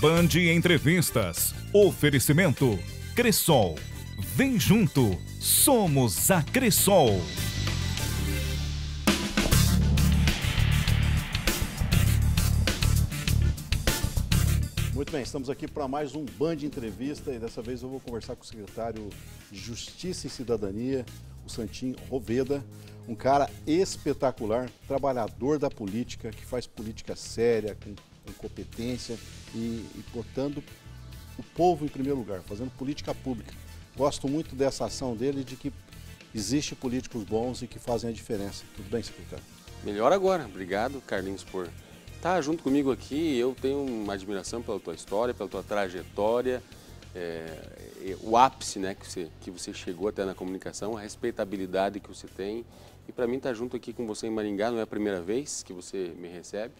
Band Entrevistas. Oferecimento. Cressol. Vem junto. Somos a Cressol. Muito bem, estamos aqui para mais um Band Entrevista e dessa vez eu vou conversar com o secretário de Justiça e Cidadania, o Santinho Roveda, um cara espetacular, trabalhador da política, que faz política séria, com com competência e, e botando o povo em primeiro lugar, fazendo política pública. Gosto muito dessa ação dele de que existe políticos bons e que fazem a diferença. Tudo bem, secretário? Melhor agora. Obrigado, Carlinhos, por estar junto comigo aqui. Eu tenho uma admiração pela tua história, pela tua trajetória, é, o ápice né, que, você, que você chegou até na comunicação, a respeitabilidade que você tem. E para mim estar tá junto aqui com você em Maringá não é a primeira vez que você me recebe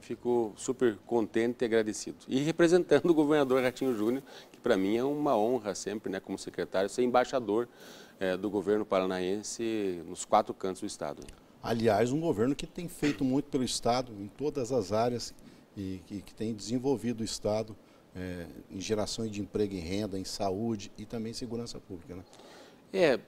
fico super contente e agradecido. E representando o governador Ratinho Júnior, que para mim é uma honra sempre, né, como secretário, ser embaixador é, do governo paranaense nos quatro cantos do Estado. Aliás, um governo que tem feito muito pelo Estado em todas as áreas e que, que tem desenvolvido o Estado é, em gerações de emprego e renda, em saúde e também segurança pública. Né? É,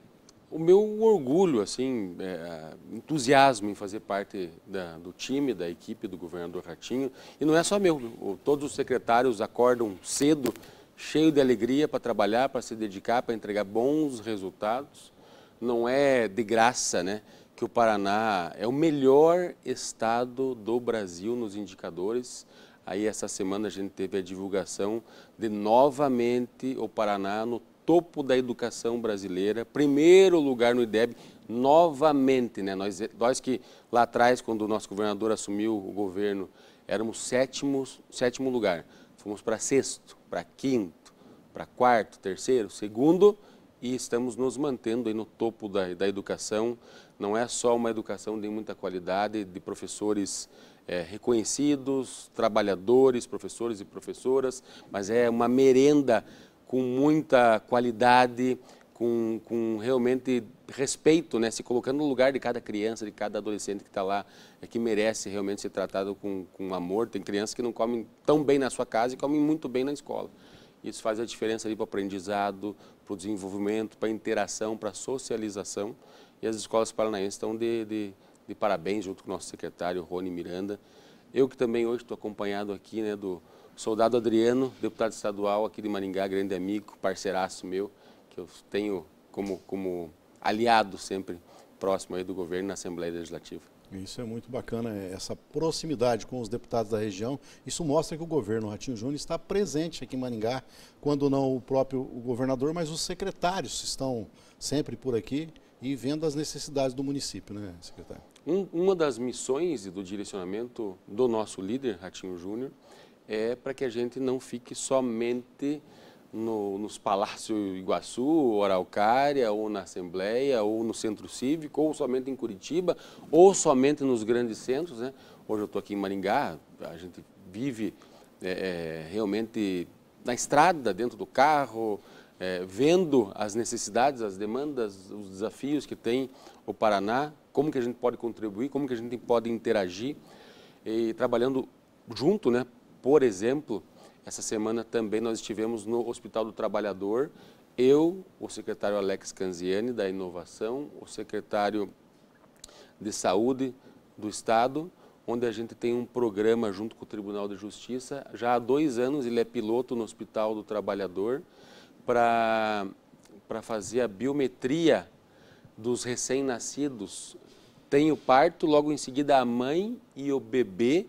o meu orgulho, assim, é, é, entusiasmo em fazer parte da, do time, da equipe do governador Ratinho. E não é só meu, todos os secretários acordam cedo, cheio de alegria para trabalhar, para se dedicar, para entregar bons resultados. Não é de graça, né? Que o Paraná é o melhor estado do Brasil nos indicadores. Aí essa semana a gente teve a divulgação de novamente o Paraná no topo da educação brasileira, primeiro lugar no IDEB, novamente, né? Nós, nós que lá atrás, quando o nosso governador assumiu o governo, éramos sétimos, sétimo lugar. Fomos para sexto, para quinto, para quarto, terceiro, segundo e estamos nos mantendo aí no topo da, da educação. Não é só uma educação de muita qualidade, de professores é, reconhecidos, trabalhadores, professores e professoras, mas é uma merenda com muita qualidade, com, com realmente respeito, né? se colocando no lugar de cada criança, de cada adolescente que está lá, é que merece realmente ser tratado com, com amor. Tem crianças que não comem tão bem na sua casa e comem muito bem na escola. Isso faz a diferença para o aprendizado, para o desenvolvimento, para a interação, para a socialização. E as escolas paranaenses estão de, de, de parabéns junto com o nosso secretário, Rony Miranda. Eu que também hoje estou acompanhado aqui né, do, Soldado Adriano, deputado estadual aqui de Maringá, grande amigo, parceiraço meu, que eu tenho como, como aliado sempre próximo aí do governo na Assembleia Legislativa. Isso é muito bacana, é, essa proximidade com os deputados da região. Isso mostra que o governo Ratinho Júnior está presente aqui em Maringá, quando não o próprio governador, mas os secretários estão sempre por aqui e vendo as necessidades do município, né, secretário? Um, uma das missões e do direcionamento do nosso líder, Ratinho Júnior, é para que a gente não fique somente no, nos Palácio Iguaçu, ou Araucária, ou na Assembleia, ou no Centro Cívico, ou somente em Curitiba, ou somente nos grandes centros. Né? Hoje eu estou aqui em Maringá, a gente vive é, é, realmente na estrada, dentro do carro, é, vendo as necessidades, as demandas, os desafios que tem o Paraná, como que a gente pode contribuir, como que a gente pode interagir, e trabalhando junto né, por exemplo, essa semana também nós estivemos no Hospital do Trabalhador, eu, o secretário Alex Canziani da Inovação, o secretário de Saúde do Estado, onde a gente tem um programa junto com o Tribunal de Justiça. Já há dois anos ele é piloto no Hospital do Trabalhador para fazer a biometria dos recém-nascidos. Tem o parto, logo em seguida a mãe e o bebê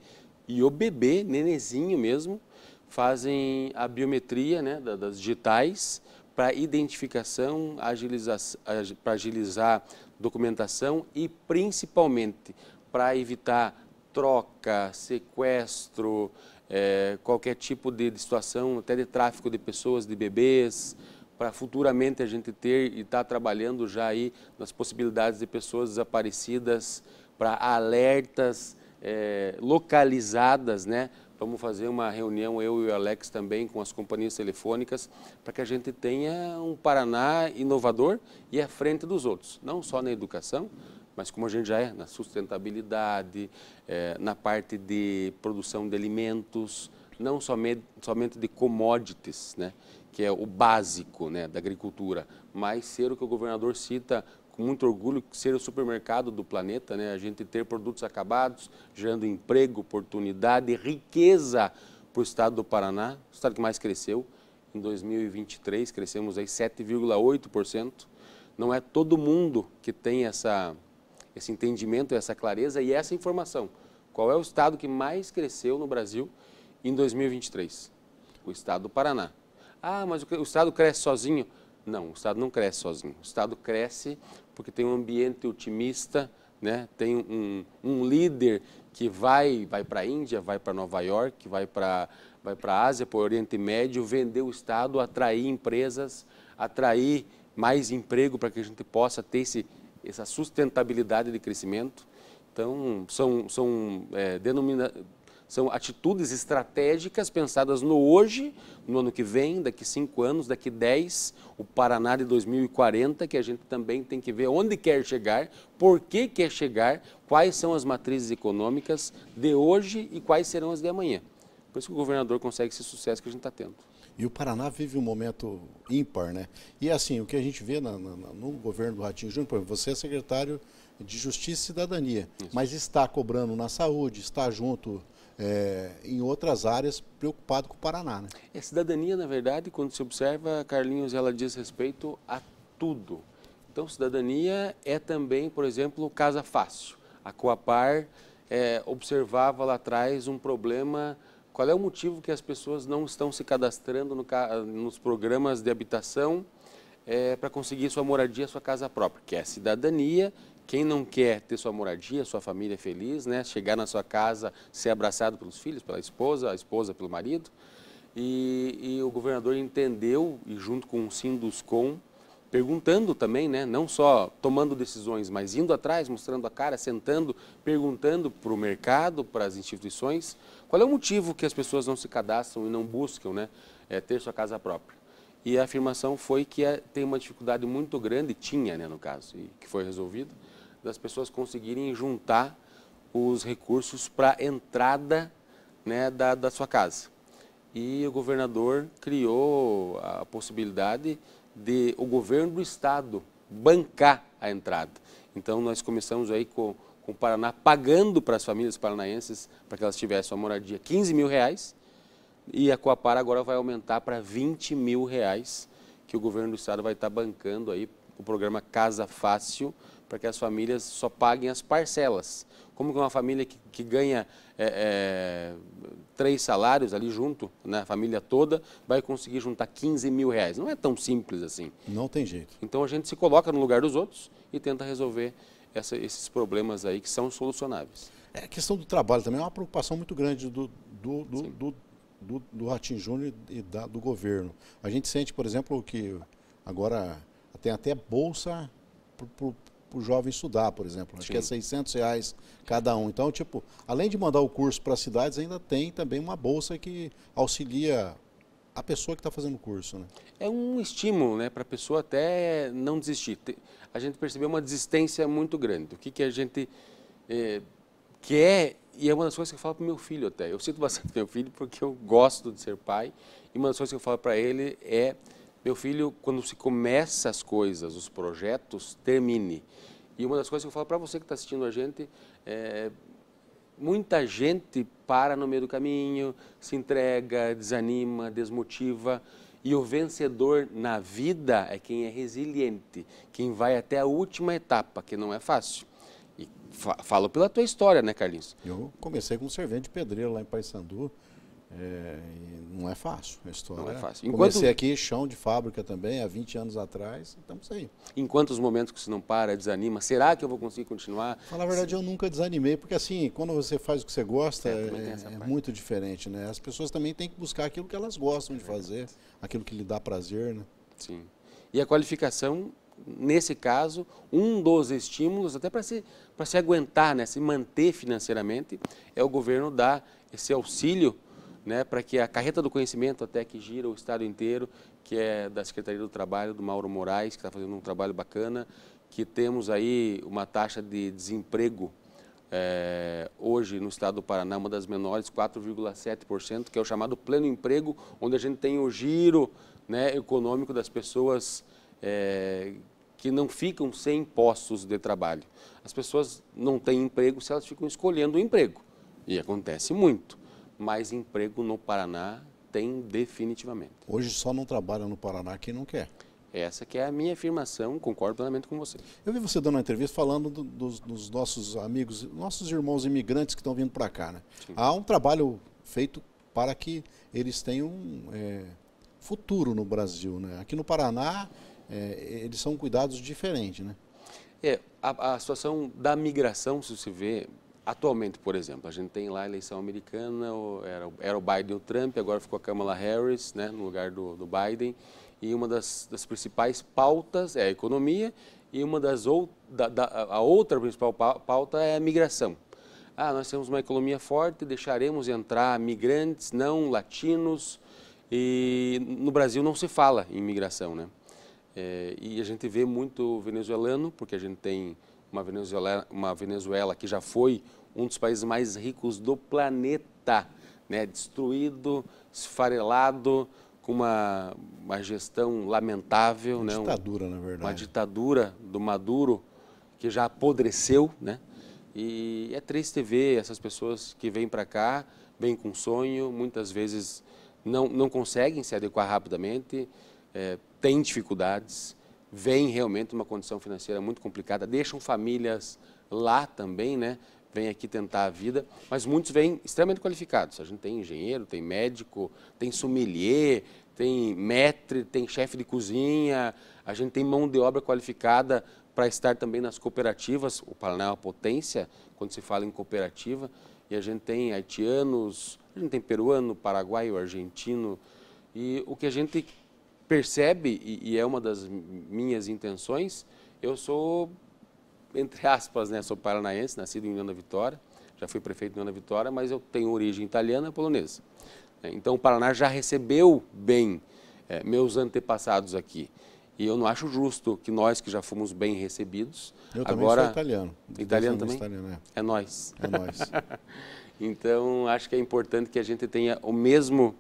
e o bebê, nenezinho mesmo, fazem a biometria né, das digitais para identificação, para agilizar documentação e principalmente para evitar troca, sequestro, é, qualquer tipo de, situação, até de tráfico de pessoas, de bebês, para futuramente a gente ter e estar tá trabalhando já aí nas possibilidades de pessoas desaparecidas, para alertas é, localizadas, né? Vamos fazer uma reunião, eu e o Alex também, com as companhias telefônicas, para que a gente tenha um Paraná inovador e à frente dos outros, não só na educação, mas como a gente já é, na sustentabilidade, é, na parte de produção de alimentos, não somente, somente de commodities, né? que é o básico né, da agricultura, mas ser o que o governador cita com muito orgulho ser o supermercado do planeta, né? A gente ter produtos acabados, gerando emprego, oportunidade, riqueza para o estado do Paraná, o estado que mais cresceu. Em 2023 crescemos aí 7,8%. Não é todo mundo que tem essa, esse entendimento, essa clareza e essa informação. Qual é o estado que mais cresceu no Brasil em 2023? O estado do Paraná. Ah, mas o, o estado cresce sozinho? Não, o Estado não cresce sozinho. O Estado cresce porque tem um ambiente otimista, né? tem um, um líder que vai, vai para a Índia, vai para Nova York, vai para vai a Ásia, para o Oriente Médio, vender o Estado, atrair empresas, atrair mais emprego para que a gente possa ter esse, essa sustentabilidade de crescimento. Então, são, são é, denomina, são atitudes estratégicas pensadas no hoje, no ano que vem, daqui cinco anos, daqui dez, o Paraná de 2040, que a gente também tem que ver onde quer chegar, por que quer chegar, quais são as matrizes econômicas de hoje e quais serão as de amanhã. Por isso que o governador consegue esse sucesso que a gente está tendo. E o Paraná vive um momento ímpar, né? E assim, o que a gente vê na, na, no governo do Ratinho Júnior, por exemplo, você é secretário de Justiça e Cidadania, Isso. mas está cobrando na saúde, está junto é, em outras áreas preocupado com o Paraná. Né? A é cidadania, na verdade, quando se observa, Carlinhos, ela diz respeito a tudo. Então, cidadania é também, por exemplo, casa fácil. A Coapar é, observava lá atrás um problema. Qual é o motivo que as pessoas não estão se cadastrando no, nos programas de habitação é, para conseguir sua moradia, sua casa própria? Que é a cidadania, quem não quer ter sua moradia, sua família feliz, né? chegar na sua casa, ser abraçado pelos filhos, pela esposa, a esposa pelo marido. E, e o governador entendeu, e junto com o Sinduscom, perguntando também, né? não só tomando decisões, mas indo atrás, mostrando a cara, sentando, perguntando para o mercado, para as instituições, qual é o motivo que as pessoas não se cadastram e não buscam né? É, ter sua casa própria. E a afirmação foi que é, tem uma dificuldade muito grande, tinha né, no caso, e que foi resolvida, das pessoas conseguirem juntar os recursos para a entrada né, da, da sua casa. E o governador criou a possibilidade de o governo do estado bancar a entrada. Então nós começamos aí com, com o Paraná pagando para as famílias paranaenses para que elas tivessem uma moradia 15 mil reais e a Coapara agora vai aumentar para 20 mil reais que o governo do estado vai estar tá bancando aí o programa Casa Fácil para que as famílias só paguem as parcelas. Como que uma família que, que ganha é, é, três salários ali junto, na né, família toda, vai conseguir juntar 15 mil reais? Não é tão simples assim. Não tem jeito. Então a gente se coloca no lugar dos outros e tenta resolver essa, esses problemas aí que são solucionáveis. É, a questão do trabalho também é uma preocupação muito grande do, do, do, do, do, do Ratinho Júnior e da, do governo. A gente sente, por exemplo, que agora tem até bolsa para o jovem estudar, por exemplo. Acho Sim. que é 600 reais cada um. Então, tipo, além de mandar o curso para as cidades, ainda tem também uma bolsa que auxilia a pessoa que está fazendo o curso, né? É um estímulo, né, para a pessoa até não desistir. A gente percebeu uma desistência muito grande. O que, que a gente é, quer e é uma das coisas que eu falo para o meu filho até. Eu sinto bastante meu filho porque eu gosto de ser pai e uma das coisas que eu falo para ele é meu filho, quando se começa as coisas, os projetos, termine. E uma das coisas que eu falo para você que está assistindo a gente é, muita gente para no meio do caminho, se entrega, desanima, desmotiva. E o vencedor na vida é quem é resiliente, quem vai até a última etapa, que não é fácil. E falo pela tua história, né, Carlinhos? Eu comecei como servente de pedreiro lá em Paysandu. É, não é fácil a história. Não é né? fácil. Enquanto... Comecei aqui, chão de fábrica também, há 20 anos atrás, estamos aí. Em quantos momentos que você não para, desanima? Será que eu vou conseguir continuar? Falar a verdade, eu nunca desanimei, porque assim, quando você faz o que você gosta, é, é, é muito diferente, né? As pessoas também têm que buscar aquilo que elas gostam de é fazer, aquilo que lhe dá prazer, né? Sim. E a qualificação, nesse caso, um dos estímulos, até para se, se aguentar, né? se manter financeiramente, é o governo dar esse auxílio né, para que a carreta do conhecimento até que gira o estado inteiro, que é da Secretaria do Trabalho, do Mauro Moraes, que está fazendo um trabalho bacana, que temos aí uma taxa de desemprego é, hoje no estado do Paraná, uma das menores, 4,7%, que é o chamado pleno emprego, onde a gente tem o giro né, econômico das pessoas é, que não ficam sem postos de trabalho. As pessoas não têm emprego se elas ficam escolhendo o emprego, e acontece muito mas emprego no Paraná tem definitivamente. Hoje só não trabalha no Paraná quem não quer. Essa que é a minha afirmação, concordo plenamente com você. Eu vi você dando uma entrevista falando do, dos, dos, nossos amigos, nossos irmãos imigrantes que estão vindo para cá. Né? Há um trabalho feito para que eles tenham é, futuro no Brasil. Né? Aqui no Paraná, é, eles são cuidados diferentes. Né? É, a, a situação da migração, se você vê, Atualmente, por exemplo, a gente tem lá a eleição americana, era, era o Biden e o Trump, agora ficou a Kamala Harris né, no lugar do, do Biden. E uma das, das, principais pautas é a economia e uma das ou, da, da, a outra principal pauta é a migração. Ah, nós temos uma economia forte, deixaremos entrar migrantes, não latinos. E no Brasil não se fala em migração, né? É, e a gente vê muito venezuelano, porque a gente tem uma Venezuela, uma Venezuela que já foi um dos países mais ricos do planeta, né? destruído, esfarelado, com uma, uma gestão lamentável. Uma né? ditadura, um, na verdade. Uma ditadura do Maduro que já apodreceu, né? E é triste ver essas pessoas que vêm para cá, vêm com sonho, muitas vezes não, não conseguem se adequar rapidamente, é, têm dificuldades, vêm realmente uma condição financeira muito complicada, deixam famílias lá também, né? vem aqui tentar a vida, mas muitos vêm extremamente qualificados. A gente tem engenheiro, tem médico, tem sommelier, tem maître, tem chefe de cozinha, a gente tem mão de obra qualificada para estar também nas cooperativas. O Paraná é uma potência quando se fala em cooperativa. E a gente tem haitianos, a gente tem peruano, paraguaio, argentino. E o que a gente percebe, e, é uma das minhas intenções, eu sou entre aspas, né, sou paranaense, nascido em União Vitória, já fui prefeito de União Vitória, mas eu tenho origem italiana e polonesa. Né. Então o Paraná já recebeu bem é, meus antepassados aqui. E eu não acho justo que nós que já fomos bem recebidos. Eu agora... também sou italiano. Italiano é também? Italiano, é. é nós. É nós. então acho que é importante que a gente tenha o mesmo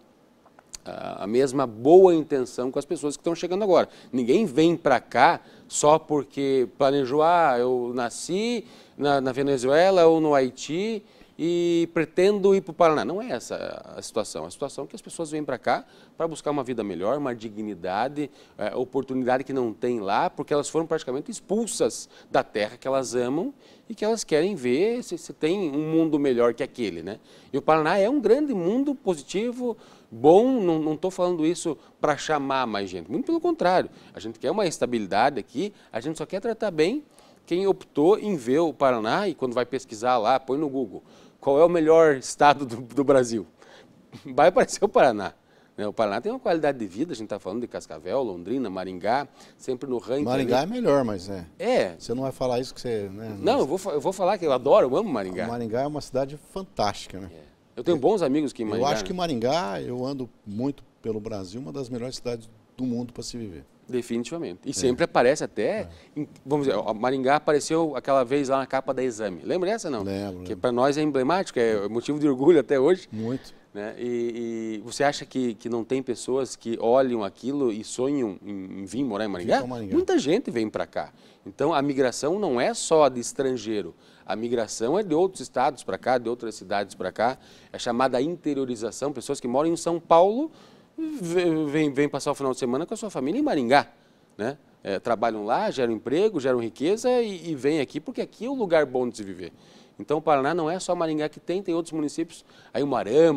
a mesma boa intenção com as pessoas que estão chegando agora. Ninguém vem para cá só porque planejou, ah, eu nasci na, na Venezuela ou no Haiti e pretendo ir para o Paraná. Não é essa a situação. A situação é que as pessoas vêm para cá para buscar uma vida melhor, uma dignidade, é, oportunidade que não tem lá, porque elas foram praticamente expulsas da terra que elas amam e que elas querem ver se, se tem um mundo melhor que aquele. Né? E o Paraná é um grande mundo positivo, Bom, não estou falando isso para chamar mais gente, muito pelo contrário. A gente quer uma estabilidade aqui, a gente só quer tratar bem quem optou em ver o Paraná e quando vai pesquisar lá, põe no Google qual é o melhor estado do, do Brasil. Vai aparecer o Paraná. Né? O Paraná tem uma qualidade de vida, a gente está falando de Cascavel, Londrina, Maringá, sempre no ranking. Maringá ali. é melhor, mas é. É. Você não vai falar isso que você. Né, não, não eu, vou, eu vou falar que eu adoro, eu amo Maringá. O Maringá é uma cidade fantástica, né? É. Eu tenho bons amigos que em Maringá. Eu acho que Maringá, eu ando muito pelo Brasil, uma das melhores cidades do mundo para se viver. Definitivamente. E é. sempre aparece até, é. vamos dizer, Maringá apareceu aquela vez lá na capa da Exame. Lembra essa não? Lembro. Que para nós é emblemático, é motivo de orgulho até hoje. Muito. Né? E, e, você acha que, que não tem pessoas que olham aquilo e sonham em, em vir morar em Maringá? Maringá? Muita gente vem para cá. Então a migração não é só de estrangeiro. A migração é de outros estados para cá, de outras cidades para cá. É chamada interiorização. Pessoas que moram em São Paulo vêm, passar o final de semana com a sua família em Maringá. Né? É, trabalham lá, geram emprego, geram riqueza e, e vêm aqui porque aqui é o um lugar bom de se viver. Então, o Paraná não é só Maringá que tem, tem outros municípios, aí o é,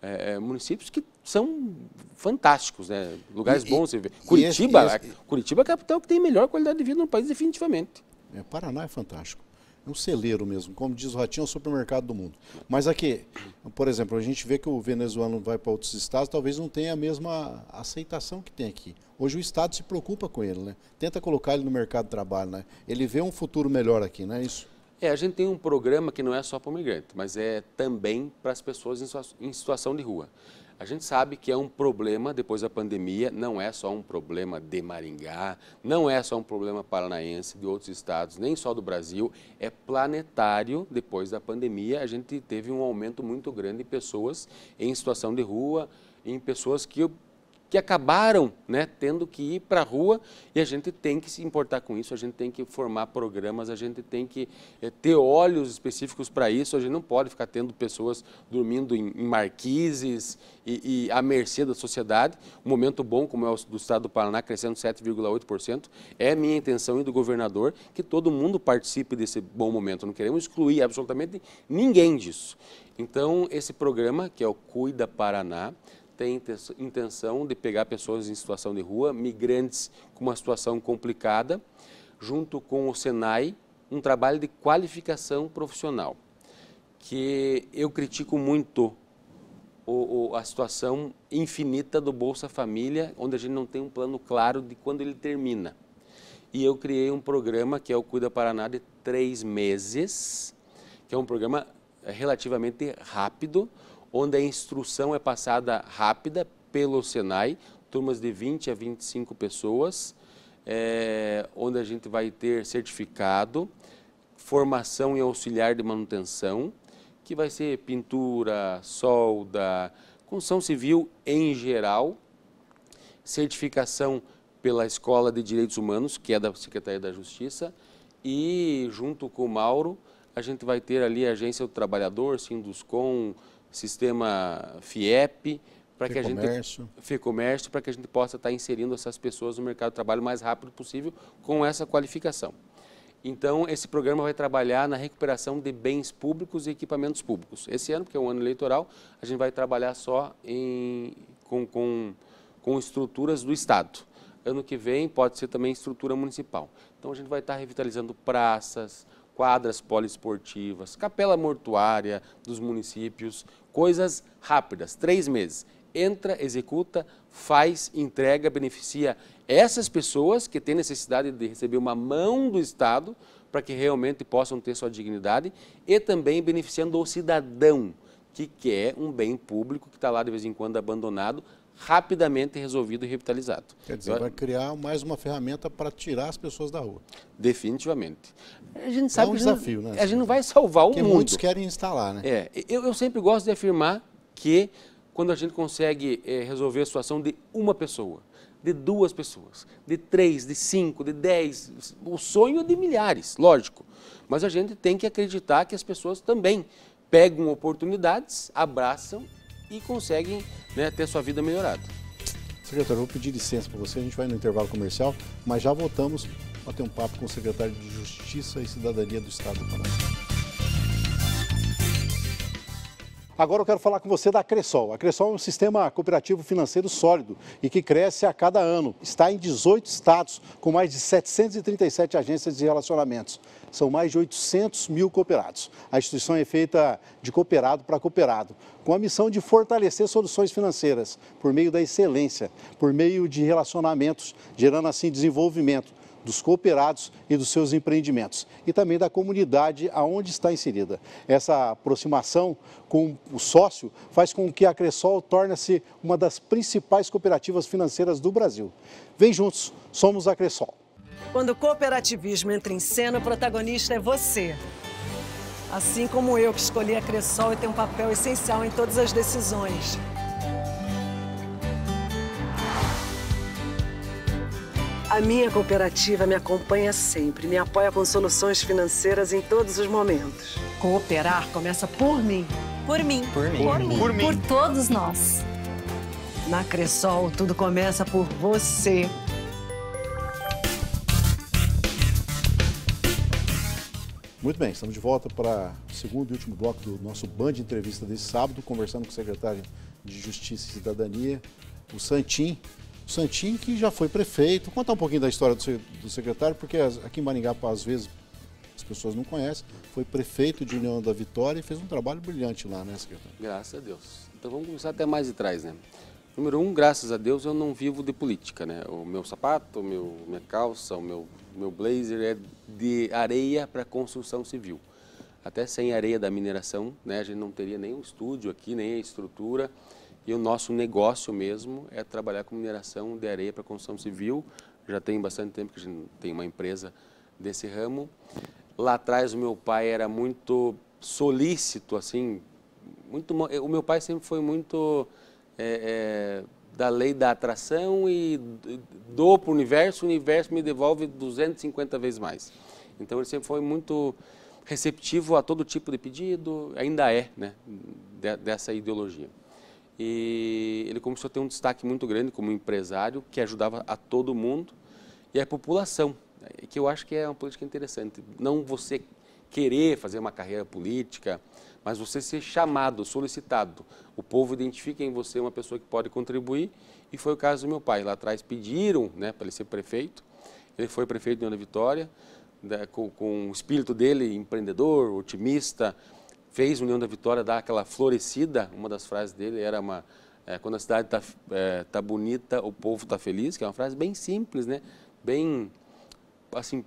é, municípios que são fantásticos, né? lugares e, bons. E, Curitiba, e esse, esse... Curitiba é a capital que tem melhor qualidade de vida no país, definitivamente. É, Paraná é fantástico um celeiro mesmo, como diz o Ratinho, é o supermercado do mundo. Mas aqui, por exemplo, a gente vê que o venezuelano vai para outros estados, talvez não tenha a mesma aceitação que tem aqui. Hoje o Estado se preocupa com ele, né? Tenta colocar ele no mercado de trabalho, né? Ele vê um futuro melhor aqui, não é isso? É, a gente tem um programa que não é só para o migrante, mas é também para as pessoas em situação de rua. A gente sabe que é um problema depois da pandemia, não é só um problema de Maringá, não é só um problema paranaense, de outros estados, nem só do Brasil, é planetário. Depois da pandemia, a gente teve um aumento muito grande de pessoas em situação de rua, em pessoas que que acabaram né, tendo que ir para a rua e a gente tem que se importar com isso, a gente tem que formar programas, a gente tem que é, ter olhos específicos para isso, a gente não pode ficar tendo pessoas dormindo em, em marquises e, e, à mercê da sociedade. Um momento bom, como é o do estado do Paraná, crescendo 7,8%, é minha intenção e do governador que todo mundo participe desse bom momento, não queremos excluir absolutamente ninguém disso. Então, esse programa, que é o Cuida Paraná, tem intenção de pegar pessoas em situação de rua, migrantes com uma situação complicada, junto com o Senai, um trabalho de qualificação profissional, que eu critico muito o, o, a situação infinita do Bolsa Família, onde a gente não tem um plano claro de quando ele termina. E eu criei um programa que é o Cuida Paraná de três meses, que é um programa relativamente rápido, onde a instrução é passada rápida pelo Senai, turmas de 20 a 25 pessoas, é, onde a gente vai ter certificado, formação em auxiliar de manutenção, que vai ser pintura, solda, construção civil em geral, certificação pela Escola de Direitos Humanos, que é da Secretaria da Justiça, e junto com o Mauro, a gente vai ter ali a Agência do Trabalhador, Sinduscom, sistema FIEP, para que a gente comércio para que a gente possa estar tá inserindo essas pessoas no mercado de trabalho o mais rápido possível com essa qualificação. Então, esse programa vai trabalhar na recuperação de bens públicos e equipamentos públicos. Esse ano, porque é um ano eleitoral, a gente vai trabalhar só em, com, com, com estruturas do Estado. Ano que vem pode ser também estrutura municipal. Então, a gente vai estar tá revitalizando praças, quadras poliesportivas, capela mortuária dos municípios, coisas rápidas, três meses. Entra, executa, faz, entrega, beneficia essas pessoas que têm necessidade de receber uma mão do Estado para que realmente possam ter sua dignidade e também beneficiando o cidadão que quer um bem público que está lá de vez em quando abandonado, rapidamente resolvido e revitalizado. Quer dizer, Eu... vai criar mais uma ferramenta para tirar as pessoas da rua. Definitivamente. A gente sabe é um que desafio, né? a gente não vai salvar o Porque mundo. muitos querem instalar, né? É, eu, eu sempre gosto de afirmar que quando a gente consegue é, resolver a situação de uma pessoa, de duas pessoas, de três, de cinco, de dez, o sonho é de milhares, lógico. Mas a gente tem que acreditar que as pessoas também pegam oportunidades, abraçam e conseguem né, ter sua vida melhorada. Secretário, eu vou pedir licença para você, a gente vai no intervalo comercial, mas já voltamos para ter um papo com o secretário de Justiça e Cidadania do Estado do Paraná. Agora eu quero falar com você da Cressol. A Cressol é um sistema cooperativo financeiro sólido e que cresce a cada ano. Está em 18 estados, com mais de 737 agências de relacionamentos. São mais de 800 mil cooperados. A instituição é feita de cooperado para cooperado, com a missão de fortalecer soluções financeiras por meio da excelência, por meio de relacionamentos, gerando assim desenvolvimento dos cooperados e dos seus empreendimentos e também da comunidade aonde está inserida. Essa aproximação com o sócio faz com que a Cressol torne-se uma das principais cooperativas financeiras do Brasil. Vem juntos, somos a Cressol. Quando o cooperativismo entra em cena, o protagonista é você. Assim como eu, que escolhi a Cressol e tem um papel essencial em todas as decisões. A minha cooperativa me acompanha sempre, me apoia com soluções financeiras em todos os momentos. Cooperar começa por mim. Por mim. Por mim. Por, mim. por, mim. por todos nós. Na Cressol, tudo começa por você. Muito bem, estamos de volta para o segundo e último bloco do nosso Band de Entrevista desse sábado, conversando com o secretário de Justiça e Cidadania, o Santim, Santin, que já foi prefeito. conta um pouquinho da história do, secretário, porque aqui em Maringá, às vezes, as pessoas não conhecem. Foi prefeito de União da Vitória e fez um trabalho brilhante lá, né, secretário? Graças a Deus. Então vamos começar até mais de trás, né? Número um, graças a Deus, eu não vivo de política, né? O meu sapato, meu, minha calça, o meu, meu blazer é de areia para construção civil. Até sem areia da mineração, né? A gente não teria nem o estúdio aqui, nem a estrutura. E o nosso negócio mesmo é trabalhar com mineração de areia para construção civil. Já tem bastante tempo que a gente tem uma empresa desse ramo. Lá atrás o meu pai era muito solícito, assim, muito. O meu pai sempre foi muito é, é, da lei da atração e dou para o universo, o universo me devolve 250 vezes mais. Então ele sempre foi muito receptivo a todo tipo de pedido, ainda é, né, dessa ideologia e ele começou a ter um destaque muito grande como empresário que ajudava a todo mundo e a população, né, que eu acho que é uma política interessante. Não você querer fazer uma carreira política, mas você ser chamado, solicitado. O povo identifica em você uma pessoa que pode contribuir e foi o caso do meu pai. Lá atrás pediram né, para ele ser prefeito, ele foi prefeito de Ana Vitória, né, com, com o espírito dele empreendedor, otimista, fez o União da Vitória dar aquela florescida, uma das frases dele era uma é, quando a cidade está é, tá bonita, o povo está feliz, que é uma frase bem simples, né? bem assim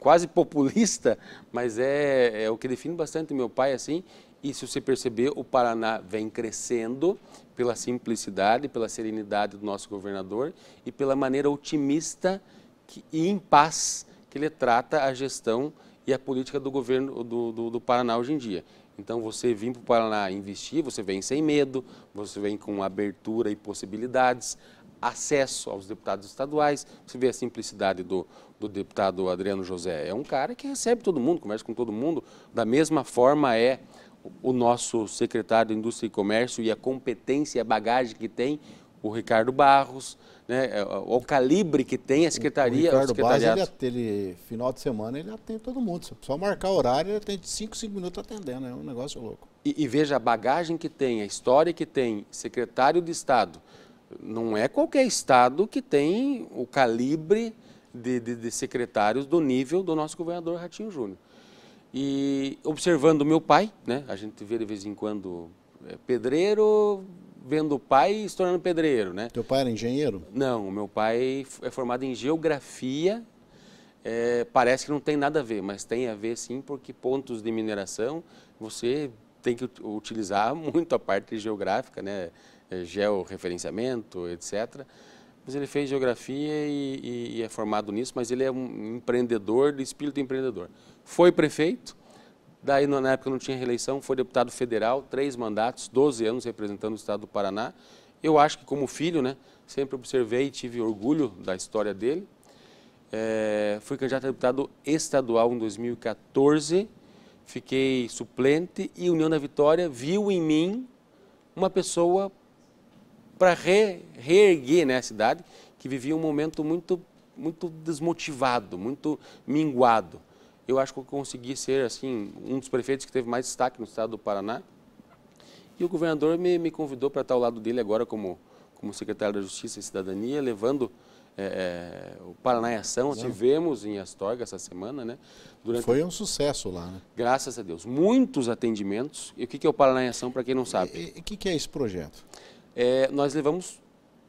quase populista, mas é, é o que define bastante meu pai assim. E se você perceber, o Paraná vem crescendo pela simplicidade, pela serenidade do nosso governador e pela maneira otimista que, e em paz que ele trata a gestão e a política do governo do, do, do Paraná hoje em dia. Então, você vir para o Paraná investir, você vem sem medo, você vem com abertura e possibilidades, acesso aos deputados estaduais. Você vê a simplicidade do, do deputado Adriano José. É um cara que recebe todo mundo, conversa com todo mundo. Da mesma forma é o nosso secretário de Indústria e Comércio e a competência e a bagagem que tem o Ricardo Barros, né, é, calibre que tem a secretaria. O Ricardo Baz, ele, ele, final de semana, ele atende todo mundo. Só marcar horário, ele atende 5, 5 minutos atendendo. É um negócio louco. E, e veja a bagagem que tem, a história que tem, secretário de Estado. Não é qualquer Estado que tem o calibre de, de, de secretários do nível do nosso governador Ratinho Júnior. E observando meu pai, né, a gente vê de vez em quando é, pedreiro, vendo o pai se tornando pedreiro, né? Teu pai era engenheiro? Não, meu pai é formado em geografia. É, parece que não tem nada a ver, mas tem a ver sim, porque pontos de mineração você tem que utilizar muito a parte geográfica, né? É, georreferenciamento, etc. Mas ele fez geografia e, e, e é formado nisso, mas ele é um empreendedor, de espírito empreendedor. Foi prefeito, Daí, na época, não tinha reeleição, foi deputado federal, três mandatos, 12 anos representando o estado do Paraná. Eu acho que, como filho, né, sempre observei e tive orgulho da história dele. É, fui candidato a deputado estadual em 2014, fiquei suplente e União da Vitória viu em mim uma pessoa para re, reerguer né, a cidade, que vivia um momento muito, muito desmotivado, muito minguado eu acho que eu consegui ser assim um dos prefeitos que teve mais destaque no estado do Paraná. E o governador me, me convidou para estar ao lado dele agora como, como secretário da Justiça e Cidadania, levando é, é, o Paraná em Ação. Tivemos em Astorga essa semana, né? Durante... Foi um sucesso lá, né? Graças a Deus. Muitos atendimentos. E o que é o Paraná em Ação, para quem não sabe? E o que, que é esse projeto? É, nós levamos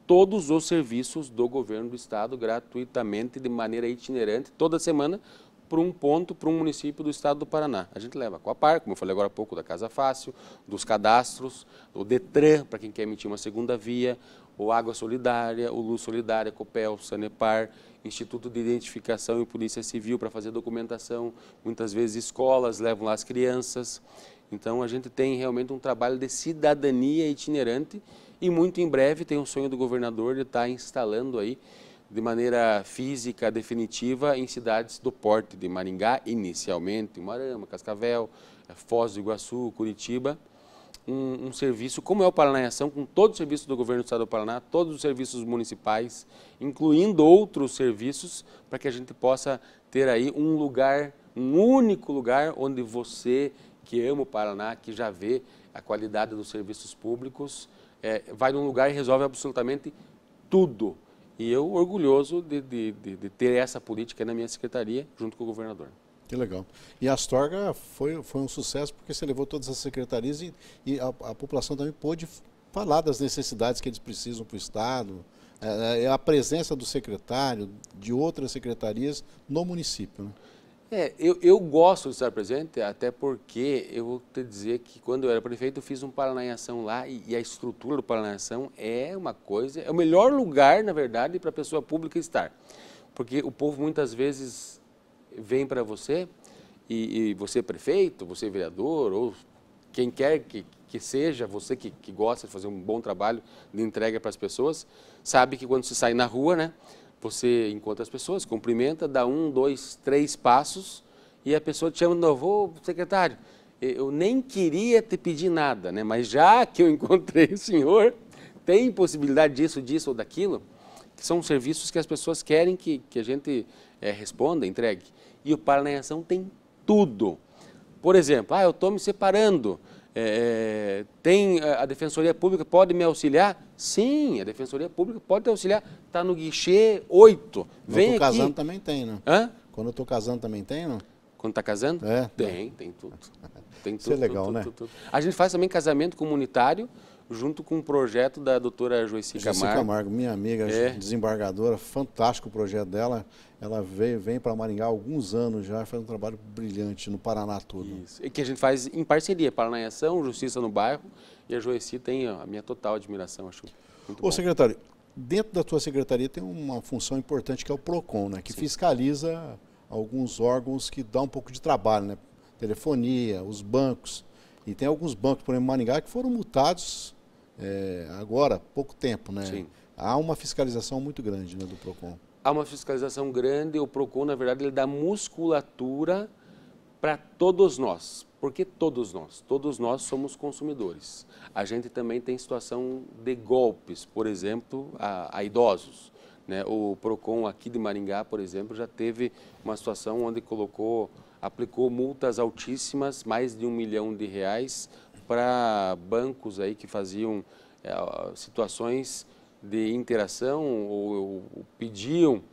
todos os serviços do governo do estado gratuitamente, de maneira itinerante, toda semana, para um ponto, para um município do estado do Paraná. A gente leva a Coapar, como eu falei agora há pouco, da Casa Fácil, dos cadastros, o DETRAN, para quem quer emitir uma segunda via, o Água Solidária, o Luz Solidária, Copel, Sanepar, Instituto de Identificação e Polícia Civil para fazer documentação, muitas vezes escolas levam lá as crianças. Então a gente tem realmente um trabalho de cidadania itinerante e muito em breve tem um sonho do governador de estar tá instalando aí de maneira física definitiva em cidades do porte de Maringá, inicialmente, Marama, Cascavel, Foz do Iguaçu, Curitiba, um, um, serviço, como é o Paraná em Ação, com todo o serviço do governo do estado do Paraná, todos os serviços municipais, incluindo outros serviços, para que a gente possa ter aí um lugar, um único lugar onde você que ama o Paraná, que já vê a qualidade dos serviços públicos, é, vai num lugar e resolve absolutamente tudo e eu orgulhoso de, de, de, de ter essa política na minha secretaria, junto com o governador. Que legal. E a Astorga foi, foi um sucesso porque você levou todas as secretarias e, e a, a, população também pôde falar das necessidades que eles precisam para o Estado, a, é, é, é a presença do secretário, de outras secretarias no município. Né? É, eu, eu gosto de estar presente, até porque eu vou te dizer que quando eu era prefeito eu fiz um Paraná em Ação lá e, e a estrutura do Paraná em Ação é uma coisa, é o melhor lugar, na verdade, para a pessoa pública estar. Porque o povo muitas vezes vem para você e, e, você é prefeito, você é vereador ou quem quer que, que seja, você que, que gosta de fazer um bom trabalho de entrega para as pessoas, sabe que quando se sai na rua, né? Você encontra as pessoas, cumprimenta, dá um, dois, três passos e a pessoa te chama de novo, ô secretário, eu nem queria te pedir nada, né? mas já que eu encontrei o senhor, tem possibilidade disso, disso ou daquilo? Que são serviços que as pessoas querem que, que a gente é, responda, entregue. E o Paraná em Ação tem tudo. Por exemplo, ah, eu estou me separando, é, é, tem é, a Defensoria Pública pode me auxiliar? Sim, a Defensoria Pública pode te auxiliar. Está no guichê 8. Vem Quando estou casando também tem, não? Né? Hã? Quando eu estou casando também tem, não? Quando está casando? É. Tem, tem tudo. Tem tudo. Isso é legal, tudo, né? Tudo, tudo. A gente faz também casamento comunitário junto com o um projeto da doutora Joyce Camargo. Camargo, minha amiga, é. desembargadora, fantástico o projeto dela. Ela veio, vem para Maringá há alguns anos já, faz um trabalho brilhante no Paraná todo. Isso, e que a gente faz em parceria, Paraná em Ação, Justiça no Bairro, e a Joyce tem a minha total admiração, acho muito Ô, bom. secretário, dentro da tua secretaria tem uma função importante que é o PROCON, né, que Sim. fiscaliza alguns órgãos que dá um pouco de trabalho, né? Telefonia, os bancos. E tem alguns bancos, por exemplo, Maringá, que foram multados é, agora, pouco tempo, né? Sim. Há uma fiscalização muito grande né, do PROCON. Há uma fiscalização grande, o PROCON, na verdade, ele dá musculatura para todos nós. Porque todos nós, todos nós somos consumidores. A gente também tem situação de golpes, por exemplo, a, a idosos. Né? O PROCON aqui de Maringá, por exemplo, já teve uma situação onde colocou, aplicou multas altíssimas, mais de um milhão de reais, para bancos aí que faziam é, situações de interação ou, ou pediam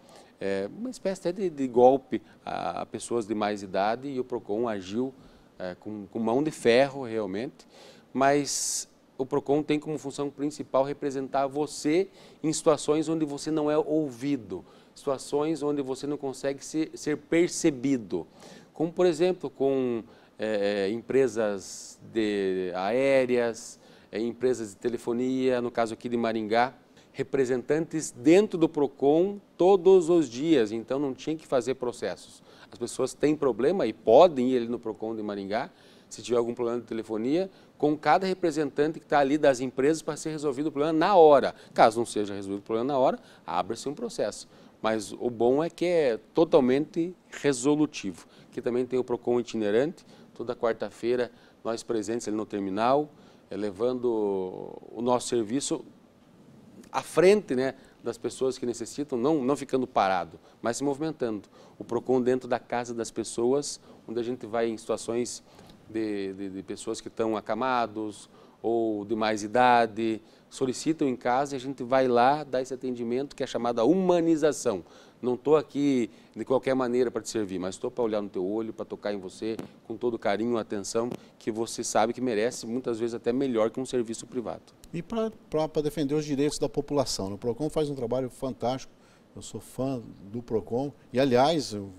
é, uma espécie até de, de golpe a, a, pessoas de mais idade e o PROCON agiu é, com, com mão de ferro realmente, mas o PROCON tem como função principal representar você em situações onde você não é ouvido, situações onde você não consegue ser percebido, como por exemplo com é, é, empresas de aéreas, é, empresas de telefonia, no caso aqui de Maringá, representantes dentro do PROCON todos os dias, então não tinha que fazer processos. As pessoas têm problema e podem ir ali no PROCON de Maringá, se tiver algum problema de telefonia, com cada representante que está ali das empresas para ser resolvido o problema na hora. Caso não seja resolvido o problema na hora, abra-se um processo. Mas o bom é que é totalmente resolutivo, que também tem o PROCON itinerante, toda quarta-feira nós presentes ali no terminal, eh, levando o nosso serviço à frente né, das pessoas que necessitam, não, não ficando parado, mas se movimentando. O PROCON dentro da casa das pessoas, onde a gente vai em situações de, de, de pessoas que estão acamados ou de mais idade, solicitam em casa e a gente vai lá dar esse atendimento que é chamada humanização. Não estou aqui de qualquer maneira para te servir, mas estou para olhar no teu olho, para tocar em você com todo carinho, atenção, que você sabe que merece, muitas vezes até melhor que um serviço privado. E para defender os direitos da população. Né? O PROCON faz um trabalho fantástico, eu sou fã do PROCON. E, aliás, eu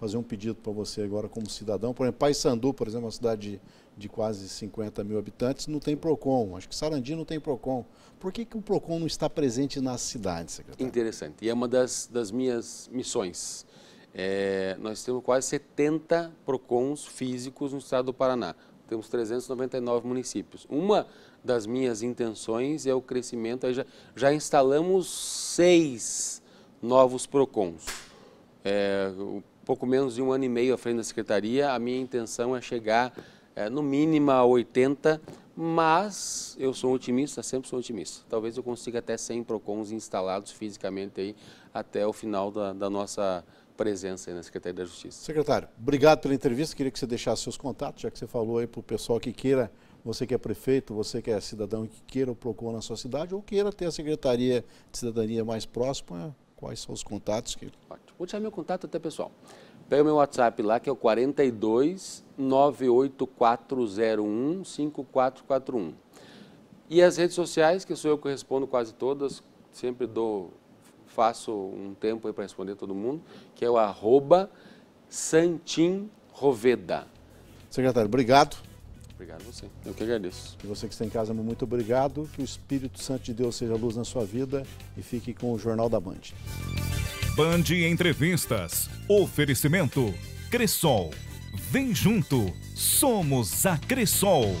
fazer um pedido para você agora como cidadão. Por exemplo, Paysandu, por exemplo, uma cidade de, de, quase 50 mil habitantes, não tem PROCON. Acho que Sarandi não tem PROCON. Por que, que o PROCON não está presente nas cidades, secretário? Interessante. E é uma das, das minhas missões. É, nós temos quase 70 PROCONs físicos no estado do Paraná. Temos 399 municípios. Uma das minhas intenções é o crescimento. Já, já instalamos seis novos PROCONs. É, pouco menos de um ano e meio à frente da secretaria. A minha intenção é chegar é, no mínimo a 80, mas eu sou otimista, sempre sou otimista. Talvez eu consiga até 100 PROCONs instalados fisicamente aí até o final da, da nossa presença na Secretaria da Justiça. Secretário, obrigado pela entrevista. Queria que você deixasse seus contatos, já que você falou aí para o pessoal que queira, você que é prefeito, você que é cidadão e que queira o PROCON na sua cidade ou queira ter a Secretaria de Cidadania mais próxima, Quais são os contatos que. Vou deixar meu contato até pessoal. Pega o meu WhatsApp lá, que é o 42 98401 5441. E as redes sociais, que sou eu que respondo quase todas, sempre dou, faço um tempo aí para responder todo mundo, que é o arroba Santim Roveda. Secretário, obrigado. Obrigado você. Eu que agradeço. E você que está em casa, muito obrigado. Que o Espírito Santo de Deus seja luz na sua vida e fique com o Jornal da Band. Band Entrevistas. Oferecimento. Cressol. Vem junto. Somos a Cressol.